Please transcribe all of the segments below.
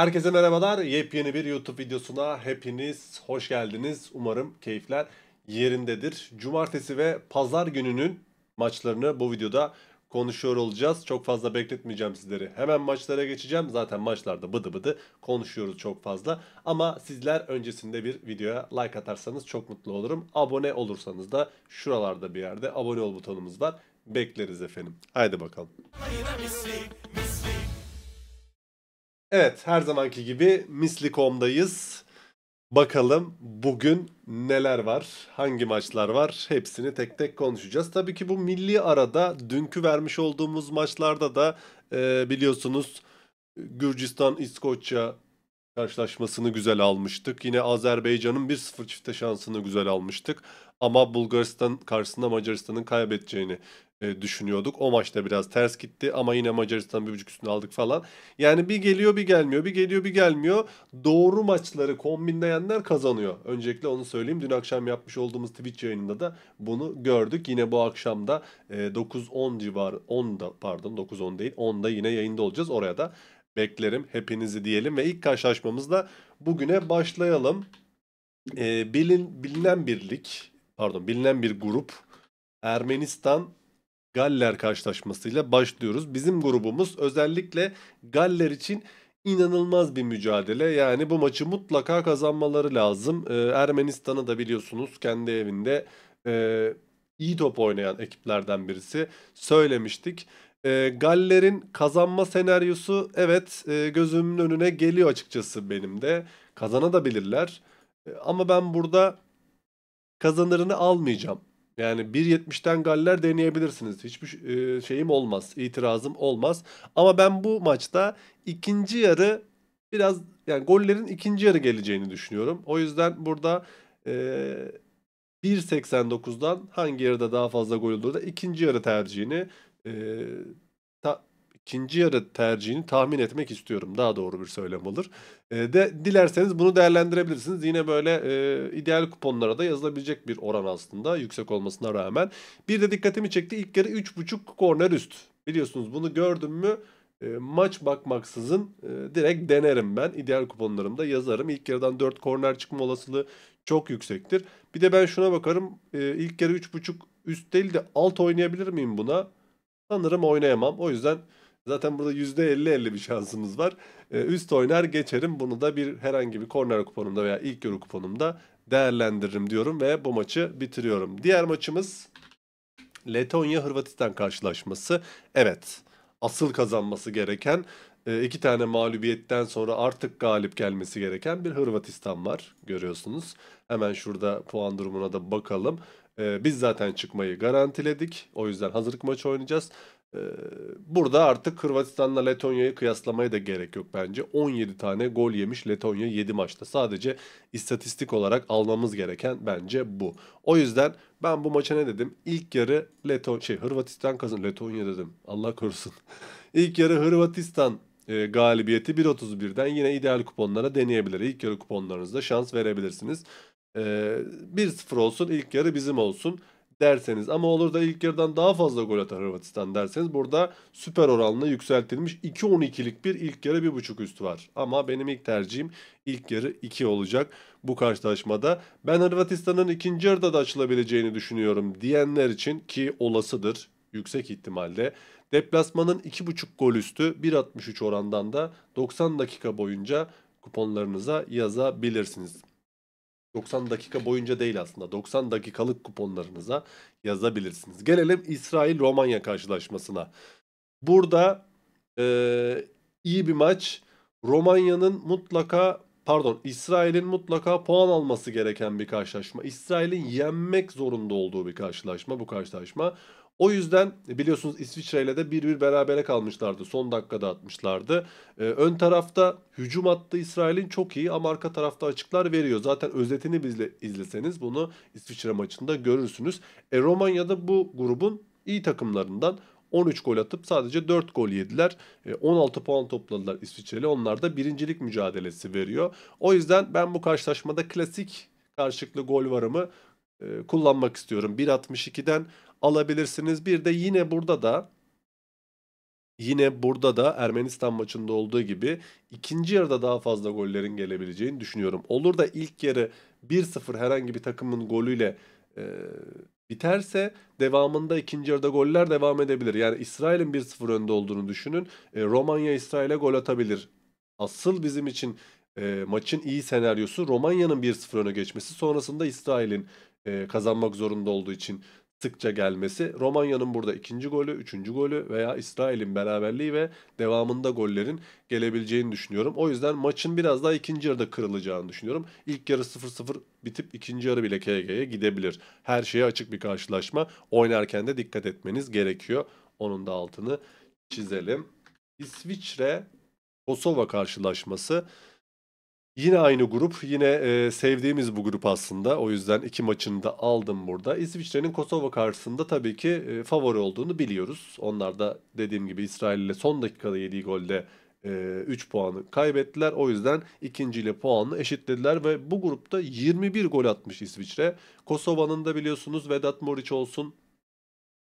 Herkese merhabalar. Yepyeni bir YouTube videosuna hepiniz hoş geldiniz. Umarım keyifler yerindedir. Cumartesi ve pazar gününün maçlarını bu videoda konuşuyor olacağız. Çok fazla bekletmeyeceğim sizleri. Hemen maçlara geçeceğim. Zaten maçlarda bıdı bıdı konuşuyoruz çok fazla. Ama sizler öncesinde bir videoya like atarsanız çok mutlu olurum. Abone olursanız da şuralarda bir yerde abone ol butonumuz var. Bekleriz efendim. Haydi bakalım. Evet her zamanki gibi Misli.com'dayız. Bakalım bugün neler var, hangi maçlar var hepsini tek tek konuşacağız. Tabii ki bu milli arada dünkü vermiş olduğumuz maçlarda da e, biliyorsunuz Gürcistan, İskoçya, karşılaşmasını güzel almıştık. Yine Azerbaycan'ın 1-0 çifte şansını güzel almıştık. Ama Bulgaristan karşısında Macaristan'ın kaybedeceğini e, düşünüyorduk. O maçta biraz ters gitti ama yine Macaristan bir buçuk üstüne aldık falan. Yani bir geliyor bir gelmiyor, bir geliyor bir gelmiyor. Doğru maçları kombinleyenler kazanıyor. Öncelikle onu söyleyeyim. Dün akşam yapmış olduğumuz Twitch yayınında da bunu gördük. Yine bu akşam da e, 9-10 civarı, 10'da pardon 9-10 değil 10'da yine yayında olacağız. Oraya da Beklerim hepinizi diyelim ve ilk karşılaşmamızda bugüne başlayalım. E, bilin, bilinen birlik, pardon bilinen bir grup Ermenistan Galler karşılaşmasıyla başlıyoruz. Bizim grubumuz özellikle Galler için inanılmaz bir mücadele. Yani bu maçı mutlaka kazanmaları lazım. Ee, Ermenistan'ı da biliyorsunuz kendi evinde e, iyi top oynayan ekiplerden birisi. Söylemiştik e, Galler'in kazanma senaryosu evet e, gözümün önüne geliyor açıkçası benim de. Kazanabilirler. E, ama ben burada kazanırını almayacağım. Yani 1.70'ten Galler deneyebilirsiniz. Hiçbir e, şeyim olmaz, itirazım olmaz. Ama ben bu maçta ikinci yarı biraz yani gollerin ikinci yarı geleceğini düşünüyorum. O yüzden burada e, 1.89'dan hangi yarıda daha fazla gol olur da ikinci yarı tercihini e, ta, ikinci yarı tercihini tahmin etmek istiyorum. Daha doğru bir söylem olur. E, de dilerseniz bunu değerlendirebilirsiniz. Yine böyle e, ideal kuponlara da yazılabilecek bir oran aslında yüksek olmasına rağmen. Bir de dikkatimi çekti ilk yarı 3.5 korner üst. Biliyorsunuz bunu gördüm mü e, maç bakmaksızın e, direkt denerim ben. İdeal kuponlarımda yazarım. İlk yarıdan 4 korner çıkma olasılığı çok yüksektir. Bir de ben şuna bakarım. E, ilk yarı 3.5 üst değil de alt oynayabilir miyim buna? sanırım oynayamam. O yüzden zaten burada %50-50 bir şansımız var. Ee, üst oynar geçerim. Bunu da bir herhangi bir korner kuponumda veya ilk yarı kuponumda değerlendiririm diyorum ve bu maçı bitiriyorum. Diğer maçımız Letonya-Hırvatistan karşılaşması. Evet asıl kazanması gereken e, iki tane mağlubiyetten sonra artık galip gelmesi gereken bir Hırvatistan var görüyorsunuz. Hemen şurada puan durumuna da bakalım. E, biz zaten çıkmayı garantiledik. O yüzden hazırlık maçı oynayacağız. E, burada artık Hırvatistan'la Letonya'yı kıyaslamaya da gerek yok bence. 17 tane gol yemiş Letonya 7 maçta. Sadece istatistik olarak almamız gereken bence bu. O yüzden ben bu maça ne dedim? İlk yarı Leton şey Hırvatistan kazan Letonya dedim. Allah korusun. İlk yarı Hırvatistan e, galibiyeti 1.31'den yine ideal kuponlara deneyebilir. İlk yarı kuponlarınızda şans verebilirsiniz. E, 1-0 olsun ilk yarı bizim olsun derseniz ama olur da ilk yarıdan daha fazla gol atar Hırvatistan derseniz burada süper oranla yükseltilmiş 2-12'lik bir ilk yarı 1.5 üst var. Ama benim ilk tercihim ilk yarı 2 olacak bu karşılaşmada. Ben Hırvatistan'ın ikinci yarıda da açılabileceğini düşünüyorum diyenler için ki olasıdır yüksek ihtimalle. Deplasmanın 2.5 gol üstü 1.63 orandan da 90 dakika boyunca kuponlarınıza yazabilirsiniz. 90 dakika boyunca değil aslında. 90 dakikalık kuponlarınıza yazabilirsiniz. Gelelim İsrail-Romanya karşılaşmasına. Burada e, iyi bir maç. Romanya'nın mutlaka pardon İsrail'in mutlaka puan alması gereken bir karşılaşma. İsrail'in yenmek zorunda olduğu bir karşılaşma bu karşılaşma. O yüzden biliyorsunuz İsviçre ile de 1-1 berabere kalmışlardı. Son dakikada atmışlardı. Ee, ön tarafta hücum attı İsrail'in çok iyi ama arka tarafta açıklar veriyor. Zaten özetini bizle izleseniz bunu İsviçre maçında görürsünüz. E, Romanya'da bu grubun iyi takımlarından 13 gol atıp sadece 4 gol yediler. 16 e, puan topladılar İsviçreli. Onlar da birincilik mücadelesi veriyor. O yüzden ben bu karşılaşmada klasik karşılıklı gol varımı e, kullanmak istiyorum. 1.62'den alabilirsiniz. Bir de yine burada da Yine burada da Ermenistan maçında olduğu gibi ikinci yarıda daha fazla gollerin gelebileceğini düşünüyorum. Olur da ilk yarı 1-0 herhangi bir takımın golüyle e, biterse devamında ikinci yarıda goller devam edebilir. Yani İsrail'in 1-0 önde olduğunu düşünün. E, Romanya İsrail'e gol atabilir. Asıl bizim için e, maçın iyi senaryosu Romanya'nın 1-0 öne geçmesi sonrasında İsrail'in e, kazanmak zorunda olduğu için sıkça gelmesi Romanya'nın burada ikinci golü, üçüncü golü veya İsrail'in beraberliği ve devamında gollerin gelebileceğini düşünüyorum. O yüzden maçın biraz daha ikinci yarıda kırılacağını düşünüyorum. İlk yarı 0-0 bitip ikinci yarı bile KG'ye gidebilir. Her şeye açık bir karşılaşma. Oynarken de dikkat etmeniz gerekiyor. Onun da altını çizelim. İsviçre Kosova karşılaşması Yine aynı grup, yine, eee, sevdiğimiz bu grup aslında. O yüzden iki maçını da aldım burada. İsviçre'nin Kosova karşısında tabii ki, eee, favori olduğunu biliyoruz. Onlar da dediğim gibi İsrail ile son dakikada yediği golde eee, 3 puanı kaybettiler. O yüzden 2.'yle puanını eşitlediler ve bu grupta 21 gol atmış İsviçre. Kosova'nın da biliyorsunuz Vedat Morić olsun,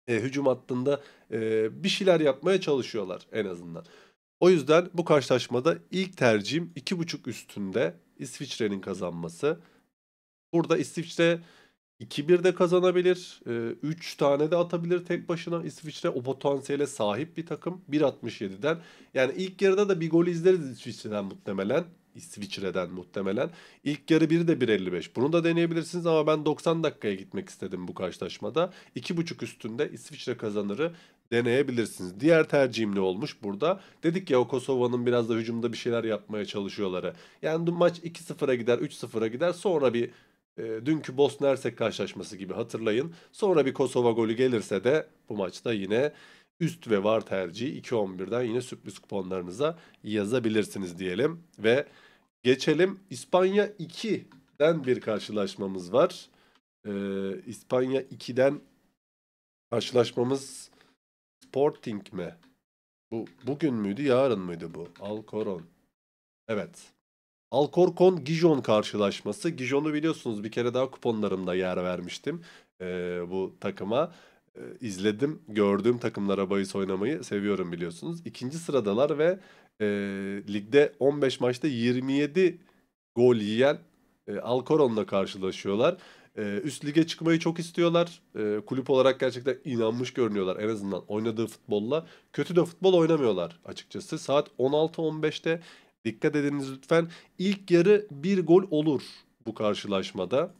eee, hücum hattında, eee, bir şeyler yapmaya çalışıyorlar en azından. O yüzden bu karşılaşmada ilk tercihim 2.5 üstünde İsviçre'nin kazanması. Burada İsviçre 2-1 de kazanabilir. 3 e, tane de atabilir tek başına. İsviçre o potansiyele sahip bir takım. 1.67'den. Yani ilk yarıda da bir gol izleriz İsviçre'den muhtemelen. İsviçre'den muhtemelen. İlk yarı biri de 1.55. Bunu da deneyebilirsiniz ama ben 90 dakikaya gitmek istedim bu karşılaşmada. 2.5 üstünde İsviçre kazanırı deneyebilirsiniz. Diğer tercihim ne olmuş burada? Dedik ya o Kosova'nın biraz da hücumda bir şeyler yapmaya çalışıyorları. Yani maç 2-0'a gider, 3-0'a gider. Sonra bir e, dünkü Bosna Hersek karşılaşması gibi hatırlayın. Sonra bir Kosova golü gelirse de bu maçta yine üst ve var tercihi 2-11'den yine sürpriz kuponlarınıza yazabilirsiniz diyelim. Ve geçelim İspanya 2'den bir karşılaşmamız var. Ee, İspanya 2'den karşılaşmamız Sporting mi? Bu bugün müydü yarın mıydı bu? Alcoron. Evet. Alcorcon Gijon karşılaşması. Gijon'u biliyorsunuz bir kere daha kuponlarımda yer vermiştim ee, bu takıma. Ee, izledim. Gördüğüm takımlara bahis oynamayı seviyorum biliyorsunuz. İkinci sıradalar ve e, ligde 15 maçta 27 gol yiyen e, Alcoron'la karşılaşıyorlar. Ee, üst lige çıkmayı çok istiyorlar. Ee, kulüp olarak gerçekten inanmış görünüyorlar en azından oynadığı futbolla. Kötü de futbol oynamıyorlar açıkçası. Saat 16.15'te dikkat ediniz lütfen. İlk yarı bir gol olur bu karşılaşmada.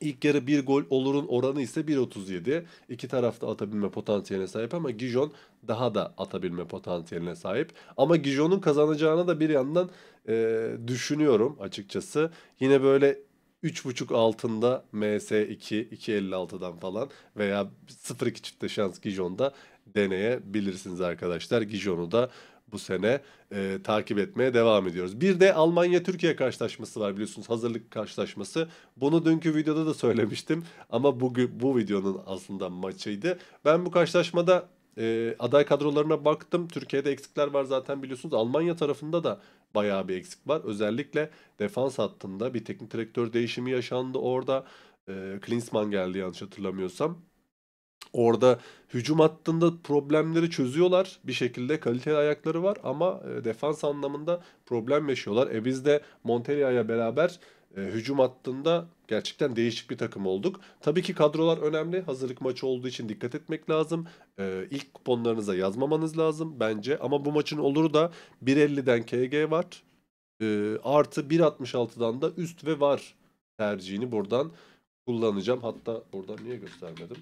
İlk yarı bir gol olurun oranı ise 1.37. İki tarafta atabilme potansiyeline sahip ama Gijon daha da atabilme potansiyeline sahip. Ama Gijon'un kazanacağını da bir yandan e, düşünüyorum açıkçası. Yine böyle 3.5 altında MS2 2.56'dan falan veya 0.2 çifte şans Gijon'da deneyebilirsiniz arkadaşlar. Gijon'u da bu sene e, takip etmeye devam ediyoruz. Bir de Almanya-Türkiye karşılaşması var biliyorsunuz hazırlık karşılaşması. Bunu dünkü videoda da söylemiştim ama bugün bu videonun aslında maçıydı. Ben bu karşılaşmada e, aday kadrolarına baktım. Türkiye'de eksikler var zaten biliyorsunuz. Almanya tarafında da bayağı bir eksik var. Özellikle defans hattında bir teknik direktör değişimi yaşandı orada. E, Klinsmann geldi yanlış hatırlamıyorsam. Orada hücum hattında problemleri çözüyorlar. Bir şekilde kaliteli ayakları var ama e, defans anlamında problem yaşıyorlar. E biz de Montella'ya beraber e, hücum hattında Gerçekten değişik bir takım olduk. Tabii ki kadrolar önemli. Hazırlık maçı olduğu için dikkat etmek lazım. Ee, ilk kuponlarınıza yazmamanız lazım bence. Ama bu maçın oluru da 1.50'den KG var. Ee, artı 1.66'dan da üst ve var tercihini buradan kullanacağım. Hatta buradan niye göstermedim?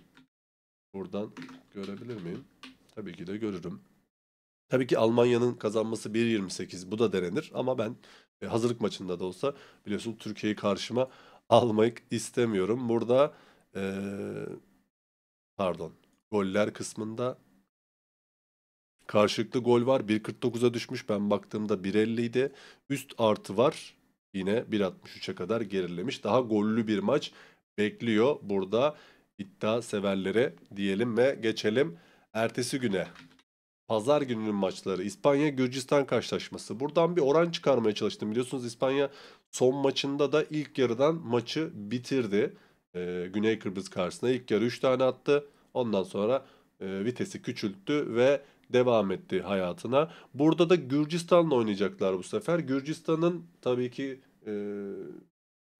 Buradan görebilir miyim? Tabii ki de görürüm. Tabii ki Almanya'nın kazanması 1.28 bu da denenir ama ben e, hazırlık maçında da olsa biliyorsun Türkiye'yi karşıma almak istemiyorum. Burada ee, pardon goller kısmında karşılıklı gol var. 1.49'a düşmüş. Ben baktığımda 1.50 idi. Üst artı var. Yine 1.63'e kadar gerilemiş. Daha gollü bir maç bekliyor burada iddia severlere diyelim ve geçelim ertesi güne. Pazar gününün maçları İspanya-Gürcistan karşılaşması. Buradan bir oran çıkarmaya çalıştım. Biliyorsunuz İspanya son maçında da ilk yarıdan maçı bitirdi. Ee, Güney Kıbrıs karşısında ilk yarı 3 tane attı. Ondan sonra e, vitesi küçülttü ve devam etti hayatına. Burada da Gürcistan'la oynayacaklar bu sefer. Gürcistan'ın tabii ki e,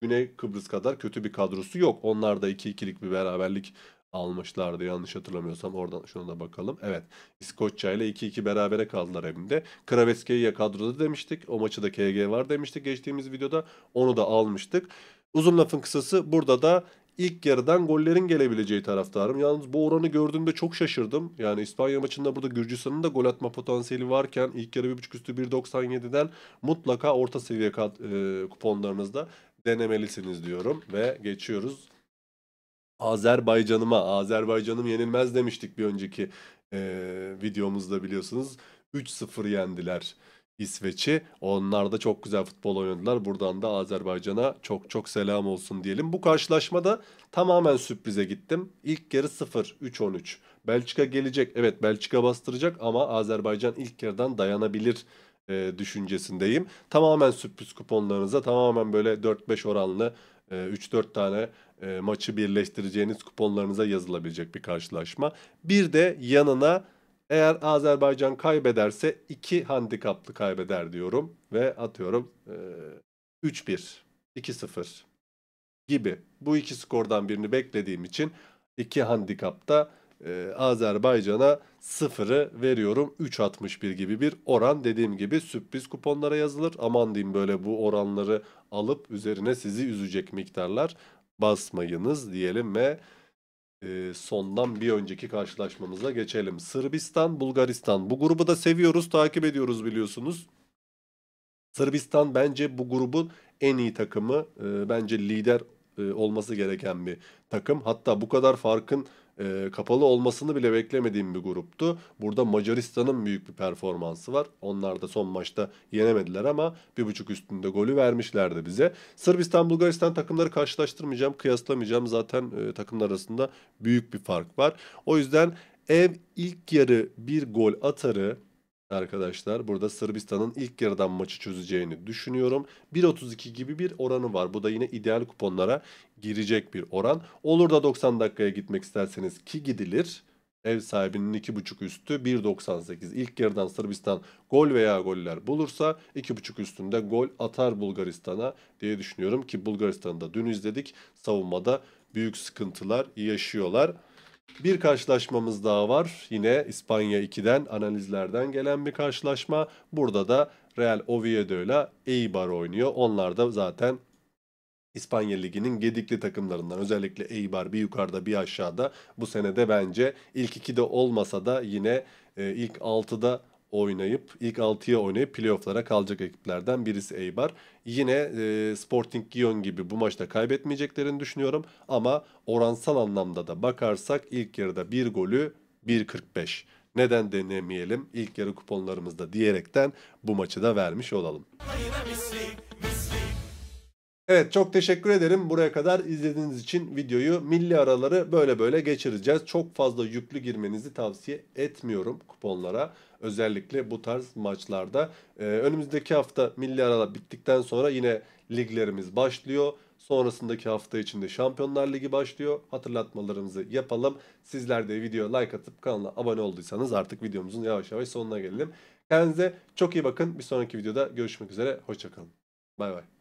Güney Kıbrıs kadar kötü bir kadrosu yok. Onlar da 2-2'lik bir beraberlik almışlardı yanlış hatırlamıyorsam. Oradan şuna da bakalım. Evet İskoçya ile 2-2 berabere kaldılar evinde. Kraveski'yi ya kadroda demiştik. O maçı da KG var demiştik geçtiğimiz videoda. Onu da almıştık. Uzun lafın kısası burada da ilk yarıdan gollerin gelebileceği taraftarım. Yalnız bu oranı gördüğümde çok şaşırdım. Yani İspanya maçında burada Gürcistan'ın da gol atma potansiyeli varken ilk yarı 1.5 üstü 1.97'den mutlaka orta seviye kat, e, kuponlarınızda denemelisiniz diyorum ve geçiyoruz Azerbaycan'ıma, Azerbaycan'ım yenilmez demiştik bir önceki e, videomuzda biliyorsunuz. 3-0 yendiler İsveç'i. Onlar da çok güzel futbol oynadılar. Buradan da Azerbaycan'a çok çok selam olsun diyelim. Bu karşılaşmada tamamen sürprize gittim. İlk yarı 0, 3-13. Belçika gelecek. Evet Belçika bastıracak ama Azerbaycan ilk yarıdan dayanabilir e, düşüncesindeyim. Tamamen sürpriz kuponlarınıza tamamen böyle 4-5 oranlı e, 3-4 tane e, maçı birleştireceğiniz kuponlarınıza yazılabilecek bir karşılaşma. Bir de yanına eğer Azerbaycan kaybederse iki handikaplı kaybeder diyorum ve atıyorum e, 3-1, 2-0 gibi. Bu iki skordan birini beklediğim için iki handikapta e, Azerbaycan'a sıfırı veriyorum. 3-61 gibi bir oran dediğim gibi sürpriz kuponlara yazılır. Aman diyeyim böyle bu oranları alıp üzerine sizi üzecek miktarlar basmayınız diyelim ve e, sondan bir önceki karşılaşmamıza geçelim. Sırbistan, Bulgaristan. Bu grubu da seviyoruz, takip ediyoruz biliyorsunuz. Sırbistan bence bu grubun en iyi takımı. E, bence lider e, olması gereken bir takım. Hatta bu kadar farkın e, kapalı olmasını bile beklemediğim bir gruptu. Burada Macaristan'ın büyük bir performansı var. Onlar da son maçta yenemediler ama bir buçuk üstünde golü vermişlerdi bize. Sırbistan Bulgaristan takımları karşılaştırmayacağım, kıyaslamayacağım. Zaten e, takımlar arasında büyük bir fark var. O yüzden ev ilk yarı bir gol atarı arkadaşlar. Burada Sırbistan'ın ilk yarıdan maçı çözeceğini düşünüyorum. 1.32 gibi bir oranı var. Bu da yine ideal kuponlara girecek bir oran. Olur da 90 dakikaya gitmek isterseniz ki gidilir. Ev sahibinin 2.5 üstü 1.98. İlk yarıdan Sırbistan gol veya goller bulursa 2.5 üstünde gol atar Bulgaristan'a diye düşünüyorum ki Bulgaristan'da dün izledik. Savunmada büyük sıkıntılar yaşıyorlar. Bir karşılaşmamız daha var. Yine İspanya 2'den analizlerden gelen bir karşılaşma. Burada da Real Oviedo ile Eibar oynuyor. Onlar da zaten İspanya Ligi'nin gedikli takımlarından özellikle Eibar bir yukarıda bir aşağıda bu senede bence ilk 2'de olmasa da yine e, ilk 6'da oynayıp ilk 6'ya oynayıp playofflara kalacak ekiplerden birisi Eibar. Yine e, Sporting Gion gibi bu maçta kaybetmeyeceklerini düşünüyorum ama oransal anlamda da bakarsak ilk yarıda bir golü 1.45. Neden denemeyelim ilk yarı kuponlarımızda diyerekten bu maçı da vermiş olalım. Hayır, misli, misli. Evet çok teşekkür ederim buraya kadar izlediğiniz için videoyu milli araları böyle böyle geçireceğiz. Çok fazla yüklü girmenizi tavsiye etmiyorum kuponlara. Özellikle bu tarz maçlarda. Ee, önümüzdeki hafta milli aralar bittikten sonra yine liglerimiz başlıyor. Sonrasındaki hafta içinde Şampiyonlar Ligi başlıyor. Hatırlatmalarımızı yapalım. Sizler de videoya like atıp kanala abone olduysanız artık videomuzun yavaş yavaş sonuna gelelim. Kendinize çok iyi bakın. Bir sonraki videoda görüşmek üzere. Hoşçakalın. Bay bay.